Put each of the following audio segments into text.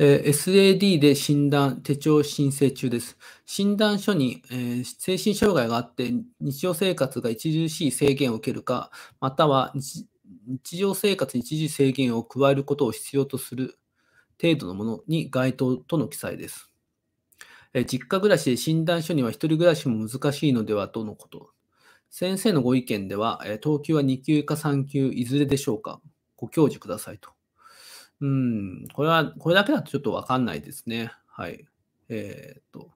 えー、SAD で診断、手帳申請中です。診断書に、えー、精神障害があって日常生活が著しい制限を受けるか、または日常生活に一時制限を加えることを必要とする程度のものに該当との記載です。えー、実家暮らしで診断書には一人暮らしも難しいのではとのこと。先生のご意見では、えー、等級は2級か3級いずれでしょうかご教示くださいと。うん、これは、これだけだとちょっとわかんないですね。はい。えー、っと、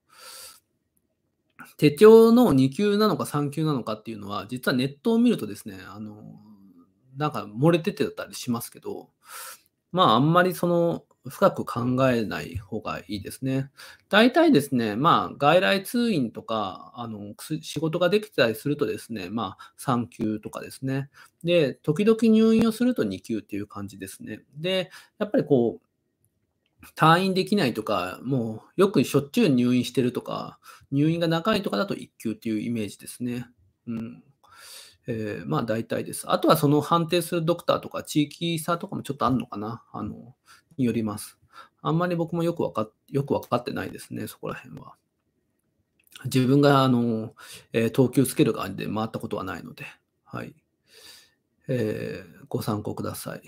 手帳の2級なのか3級なのかっていうのは、実はネットを見るとですね、あの、なんか漏れててたりしますけど、まあ、あんまりその、深く考えない方がいいですね。大体ですね、まあ、外来通院とか、あの、仕事ができたりするとですね、まあ、3級とかですね。で、時々入院をすると2級っていう感じですね。で、やっぱりこう、退院できないとか、もうよくしょっちゅう入院してるとか、入院が長いとかだと1級っていうイメージですね。うん。えー、まあ大体です。あとはその判定するドクターとか地域差とかもちょっとあるのかなあの、によります。あんまり僕もよくわかよく分かってないですね、そこら辺は。自分があの、えー、投球つける感じで回ったことはないので、はい。えー、ご参考ください。